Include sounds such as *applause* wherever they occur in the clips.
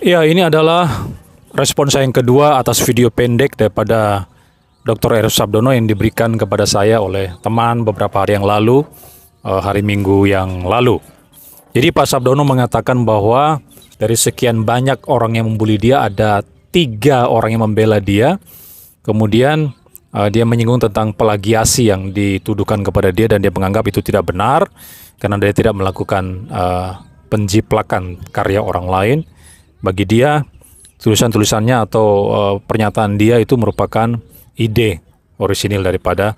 Ya, ini adalah respon saya yang kedua atas video pendek daripada Dr. Eros Sabdono yang diberikan kepada saya oleh teman beberapa hari yang lalu, eh, hari Minggu yang lalu. Jadi Pak Sabdono mengatakan bahwa dari sekian banyak orang yang membuli dia, ada tiga orang yang membela dia. Kemudian eh, dia menyinggung tentang plagiasi yang dituduhkan kepada dia dan dia menganggap itu tidak benar karena dia tidak melakukan eh, penjiplakan karya orang lain. Bagi dia, tulisan-tulisannya atau uh, pernyataan dia itu merupakan ide orisinil daripada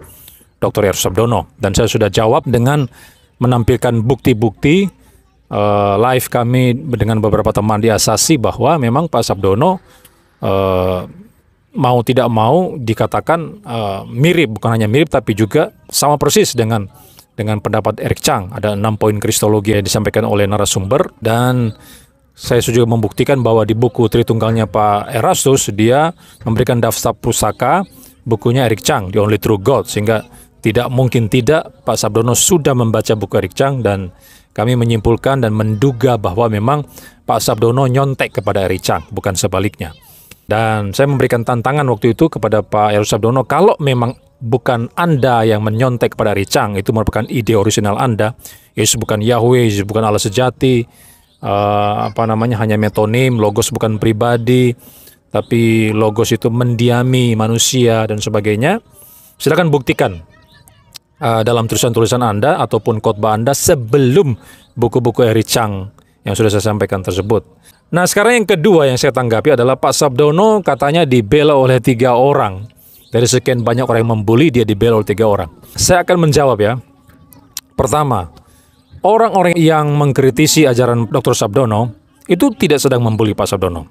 Dr. Yarus Sabdono. Dan saya sudah jawab dengan menampilkan bukti-bukti uh, live kami dengan beberapa teman di Asasi bahwa memang Pak Sabdono uh, mau tidak mau dikatakan uh, mirip, bukan hanya mirip tapi juga sama persis dengan dengan pendapat Erik Chang. Ada enam poin kristologi yang disampaikan oleh narasumber dan saya juga membuktikan bahwa di buku Tritunggalnya Pak Erastus dia memberikan daftar pusaka bukunya Eric Chang The Only True God sehingga tidak mungkin tidak Pak Sabdono sudah membaca buku Eric Chang dan kami menyimpulkan dan menduga bahwa memang Pak Sabdono nyontek kepada Eric Chang bukan sebaliknya dan saya memberikan tantangan waktu itu kepada Pak Erik Sabdono kalau memang bukan Anda yang menyontek kepada Eric Chang itu merupakan ide orisinal Anda Yesus bukan Yahweh Yesus bukan Allah sejati uh, apa namanya hanya metonim, logos bukan pribadi, tapi logos itu mendiami manusia dan sebagainya. Silakan buktikan uh, dalam tulisan-tulisan Anda ataupun khotbah Anda sebelum buku-buku Eri Chang yang sudah saya sampaikan tersebut. Nah, sekarang yang kedua yang saya tanggapi adalah Pak Sabdono katanya dibela oleh tiga orang. Dari sekian banyak orang yang membuli, dia dibela oleh tiga orang. Saya akan menjawab ya. Pertama, Orang-orang yang mengkritisi ajaran Dr. Sabdono itu tidak sedang membuli Pak Sabdono.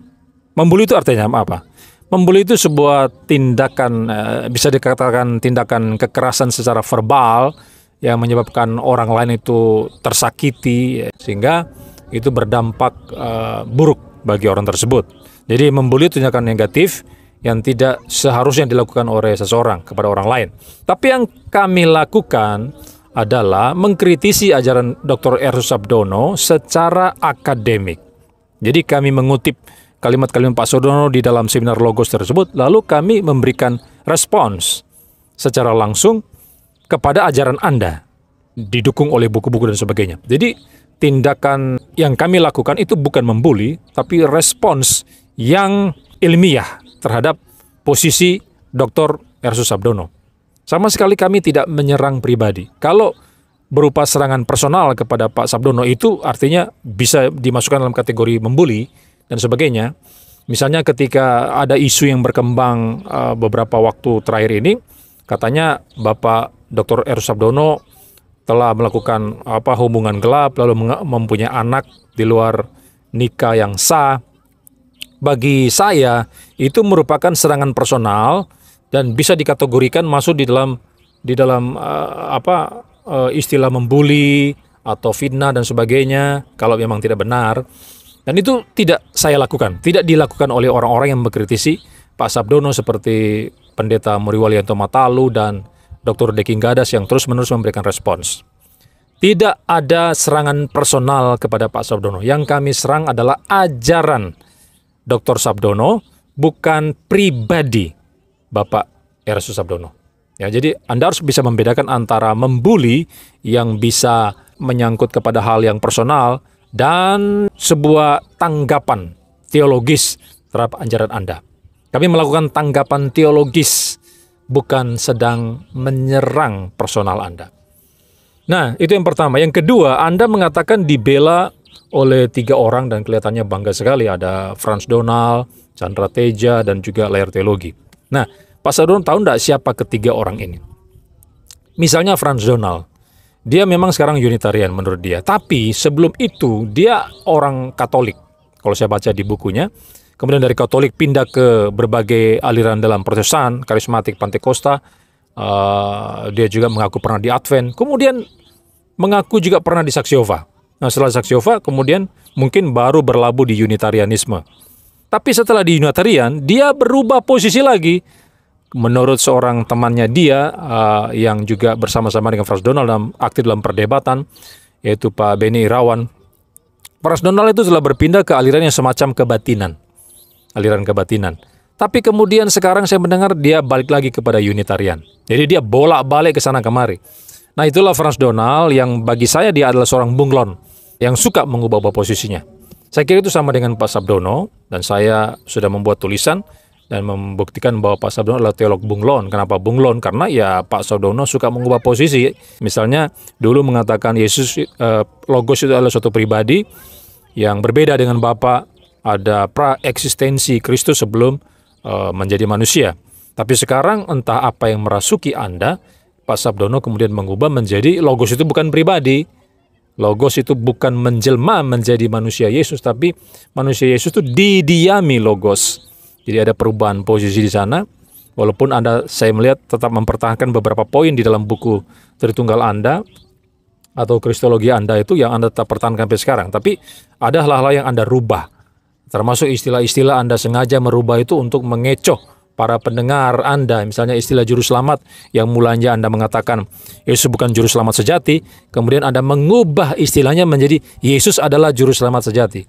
Membuli itu artinya apa? Membuli itu sebuah tindakan eh, bisa dikatakan tindakan kekerasan secara verbal yang menyebabkan orang lain itu tersakiti sehingga itu berdampak eh, buruk bagi orang tersebut. Jadi membuli itu tindakan negatif yang tidak seharusnya dilakukan oleh seseorang kepada orang lain. Tapi yang kami lakukan adalah mengkritisi ajaran Dr. Erus Sabdono secara akademik. Jadi kami mengutip kalimat-kalimat Pak Sodono di dalam seminar logos tersebut, lalu kami memberikan respons secara langsung kepada ajaran Anda, didukung oleh buku-buku dan sebagainya. Jadi tindakan yang kami lakukan itu bukan membuli, tapi respons yang ilmiah terhadap posisi Dr. Ersus Abdono. Sama sekali kami tidak menyerang pribadi. Kalau berupa serangan personal kepada Pak Sabdono itu artinya bisa dimasukkan dalam kategori membuli dan sebagainya. Misalnya ketika ada isu yang berkembang eh, beberapa waktu terakhir ini, katanya Bapak Dr. R. Sabdono telah melakukan apa hubungan gelap lalu mempunyai anak di luar nikah yang sah. Bagi saya itu merupakan serangan personal dan bisa dikategorikan masuk di dalam di dalam uh, apa uh, istilah membuli atau fitnah dan sebagainya kalau memang tidak benar dan itu tidak saya lakukan tidak dilakukan oleh orang-orang yang mengkritisi Pak Sabdono seperti pendeta Muriwalianto Matalu dan Dr. Deking Gadas yang terus-menerus memberikan respons tidak ada serangan personal kepada Pak Sabdono yang kami serang adalah ajaran Dr. Sabdono bukan pribadi Bapak Erasus Abdono. Ya, jadi Anda harus bisa membedakan antara membuli yang bisa menyangkut kepada hal yang personal dan sebuah tanggapan teologis terhadap ajaran Anda. Kami melakukan tanggapan teologis bukan sedang menyerang personal Anda. Nah, itu yang pertama. Yang kedua, Anda mengatakan dibela oleh tiga orang dan kelihatannya bangga sekali. Ada Franz Donald, Chandra Teja, dan juga layar teologi. Nah, Pak Sadon tahu nggak siapa ketiga orang ini? Misalnya Franz Donal. Dia memang sekarang Unitarian menurut dia. Tapi sebelum itu dia orang Katolik. Kalau saya baca di bukunya. Kemudian dari Katolik pindah ke berbagai aliran dalam Protestan, karismatik, Pantekosta. Uh, eh, dia juga mengaku pernah di Advent. Kemudian mengaku juga pernah di Saksiova. Nah setelah Saksiova kemudian mungkin baru berlabuh di Unitarianisme. Tapi setelah di Unitarian, dia berubah posisi lagi. Menurut seorang temannya dia uh, yang juga bersama-sama dengan Frans Donald dalam aktif dalam perdebatan, yaitu Pak Benny Irawan. Frans Donald itu telah berpindah ke aliran yang semacam kebatinan, aliran kebatinan. Tapi kemudian sekarang saya mendengar dia balik lagi kepada Unitarian. Jadi dia bolak-balik ke sana kemari. Nah itulah Frans Donald yang bagi saya dia adalah seorang bunglon yang suka mengubah-ubah posisinya. Saya kira itu sama dengan Pak Sabdono dan saya sudah membuat tulisan dan membuktikan bahwa Pak Sabdono adalah teolog bunglon. Kenapa bunglon? Karena ya Pak Sabdono suka mengubah posisi. Misalnya dulu mengatakan Yesus eh, logos itu adalah suatu pribadi yang berbeda dengan Bapa, ada pra eksistensi Kristus sebelum eh, menjadi manusia. Tapi sekarang entah apa yang merasuki Anda, Pak Sabdono kemudian mengubah menjadi logos itu bukan pribadi, Logos itu bukan menjelma menjadi manusia Yesus, tapi manusia Yesus itu didiami Logos. Jadi ada perubahan posisi di sana. Walaupun Anda, saya melihat tetap mempertahankan beberapa poin di dalam buku Tritunggal Anda atau Kristologi Anda itu yang Anda tetap pertahankan sampai sekarang. Tapi ada hal-hal yang Anda rubah. Termasuk istilah-istilah Anda sengaja merubah itu untuk mengecoh para pendengar Anda, misalnya istilah juru selamat yang mulanya Anda mengatakan Yesus bukan juru selamat sejati, kemudian Anda mengubah istilahnya menjadi Yesus adalah juru selamat sejati.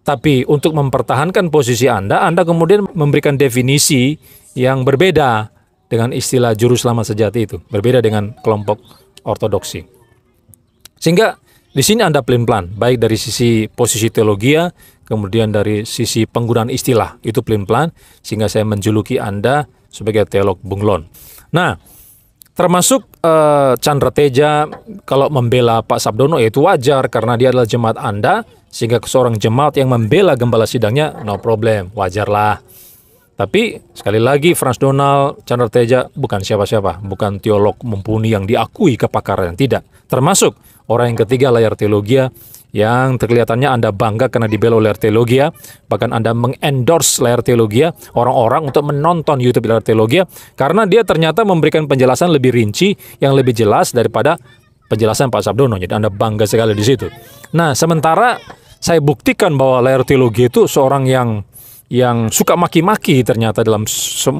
Tapi untuk mempertahankan posisi Anda, Anda kemudian memberikan definisi yang berbeda dengan istilah juru selamat sejati itu, berbeda dengan kelompok ortodoksi. Sehingga di sini Anda pelan-pelan, baik dari sisi posisi teologia kemudian dari sisi penggunaan istilah itu pelan pelan sehingga saya menjuluki Anda sebagai teolog bunglon. Nah, termasuk eh, Chandra Teja kalau membela Pak Sabdono ya itu wajar karena dia adalah jemaat Anda sehingga seorang jemaat yang membela gembala sidangnya no problem, wajarlah. Tapi sekali lagi Frans Donald Chandra Teja bukan siapa-siapa, bukan teolog mumpuni yang diakui kepakaran, tidak. Termasuk orang yang ketiga layar teologia yang terlihatannya Anda bangga karena dibela oleh Teologia, bahkan Anda mengendorse Layar Teologia, orang-orang untuk menonton YouTube Layar Teologia, karena dia ternyata memberikan penjelasan lebih rinci, yang lebih jelas daripada penjelasan Pak Sabdono. Jadi Anda bangga sekali di situ. Nah, sementara saya buktikan bahwa Layar Teologia itu seorang yang yang suka maki-maki ternyata dalam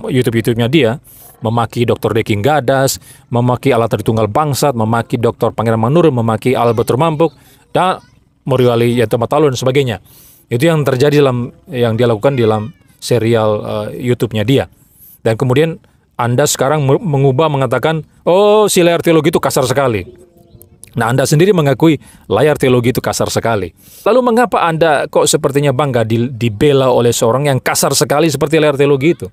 YouTube-YouTube-nya dia memaki Dr. Deking Gadas, memaki Alat Tritunggal Bangsat, memaki Dr. Pangeran Manur, memaki Albert Mampuk, dan Moriwali yaitu Matalo dan sebagainya. Itu yang terjadi dalam yang dia lakukan di dalam serial uh, YouTube-nya dia. Dan kemudian Anda sekarang mengubah mengatakan, "Oh, si layar teologi itu kasar sekali." Nah, Anda sendiri mengakui layar teologi itu kasar sekali. Lalu mengapa Anda kok sepertinya bangga dibela oleh seorang yang kasar sekali seperti layar teologi itu?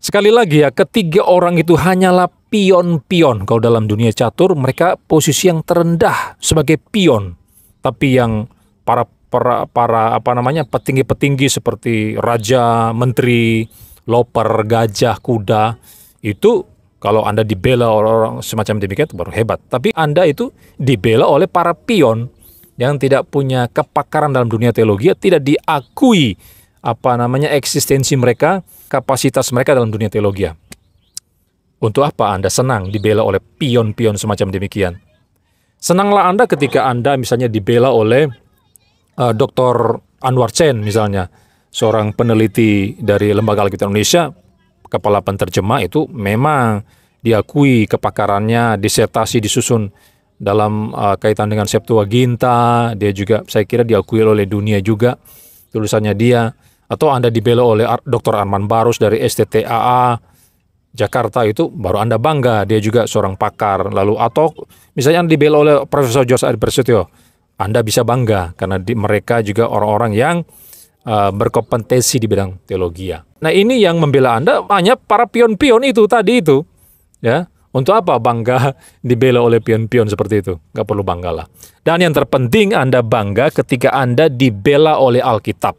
Sekali lagi ya, ketiga orang itu hanyalah pion-pion. Kalau dalam dunia catur mereka posisi yang terendah sebagai pion. Tapi yang para para para apa namanya petinggi-petinggi seperti raja, menteri, loper, gajah, kuda itu kalau Anda dibela oleh orang semacam demikian itu baru hebat. Tapi Anda itu dibela oleh para pion yang tidak punya kepakaran dalam dunia teologi, tidak diakui apa namanya eksistensi mereka, kapasitas mereka dalam dunia teologi. Untuk apa Anda senang dibela oleh pion-pion semacam demikian? Senanglah Anda ketika Anda misalnya dibela oleh uh, eh, Dr. Anwar Chen misalnya, seorang peneliti dari Lembaga Alkitab Indonesia, kepala penterjemah itu memang diakui kepakarannya, disertasi disusun dalam uh, kaitan dengan Septuaginta, dia juga saya kira diakui oleh dunia juga tulisannya dia atau Anda dibela oleh Dr. Arman Barus dari STTAA Jakarta itu baru Anda bangga dia juga seorang pakar. Lalu atau misalnya Anda dibela oleh Profesor Jos Adi Anda bisa bangga karena di, mereka juga orang-orang yang uh, berkompetensi di bidang teologi. Ya. Nah, ini yang membela Anda hanya para pion-pion itu tadi itu. Ya. Untuk apa bangga *laughs* dibela oleh pion-pion seperti itu? Gak perlu banggalah. Dan yang terpenting Anda bangga ketika Anda dibela oleh Alkitab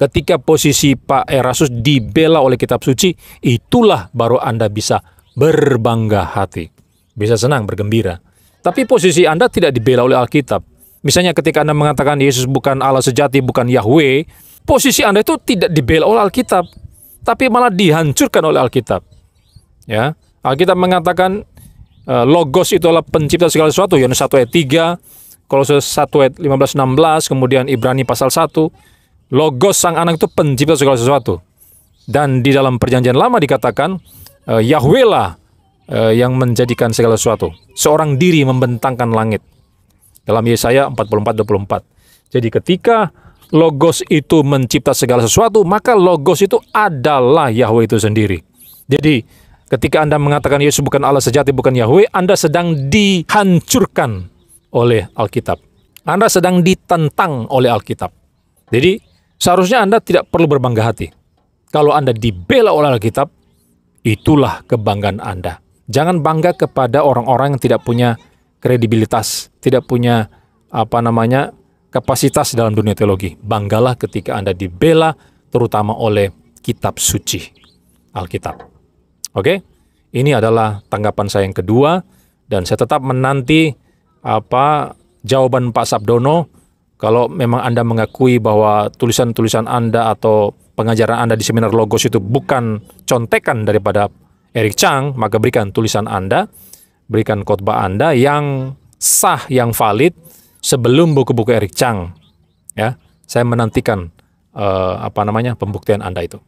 ketika posisi Pak Erasus dibela oleh kitab suci, itulah baru Anda bisa berbangga hati. Bisa senang, bergembira. Tapi posisi Anda tidak dibela oleh Alkitab. Misalnya ketika Anda mengatakan Yesus bukan Allah sejati, bukan Yahweh, posisi Anda itu tidak dibela oleh Alkitab, tapi malah dihancurkan oleh Alkitab. Ya, Alkitab mengatakan eh, logos itu adalah pencipta segala sesuatu Yohanes 1 ayat 3 Kolose 1 ayat 15 16 kemudian Ibrani pasal 1 Logos sang anak itu pencipta segala sesuatu. Dan di dalam perjanjian lama dikatakan Yahwehlah Yahweh lah uh, yang menjadikan segala sesuatu. Seorang diri membentangkan langit. Dalam Yesaya 44-24. Jadi ketika Logos itu mencipta segala sesuatu, maka Logos itu adalah Yahweh itu sendiri. Jadi ketika Anda mengatakan Yesus bukan Allah sejati, bukan Yahweh, Anda sedang dihancurkan oleh Alkitab. Anda sedang ditentang oleh Alkitab. Jadi Seharusnya Anda tidak perlu berbangga hati. Kalau Anda dibela oleh Alkitab, itulah kebanggaan Anda. Jangan bangga kepada orang-orang yang tidak punya kredibilitas, tidak punya apa namanya kapasitas dalam dunia teologi. Banggalah ketika Anda dibela terutama oleh kitab suci Alkitab. Oke? Ini adalah tanggapan saya yang kedua dan saya tetap menanti apa jawaban Pak Sabdono kalau memang Anda mengakui bahwa tulisan-tulisan Anda atau pengajaran Anda di seminar Logos itu bukan contekan daripada Eric Chang, maka berikan tulisan Anda, berikan khotbah Anda yang sah, yang valid sebelum buku-buku Eric Chang. Ya, saya menantikan uh, apa namanya pembuktian Anda itu.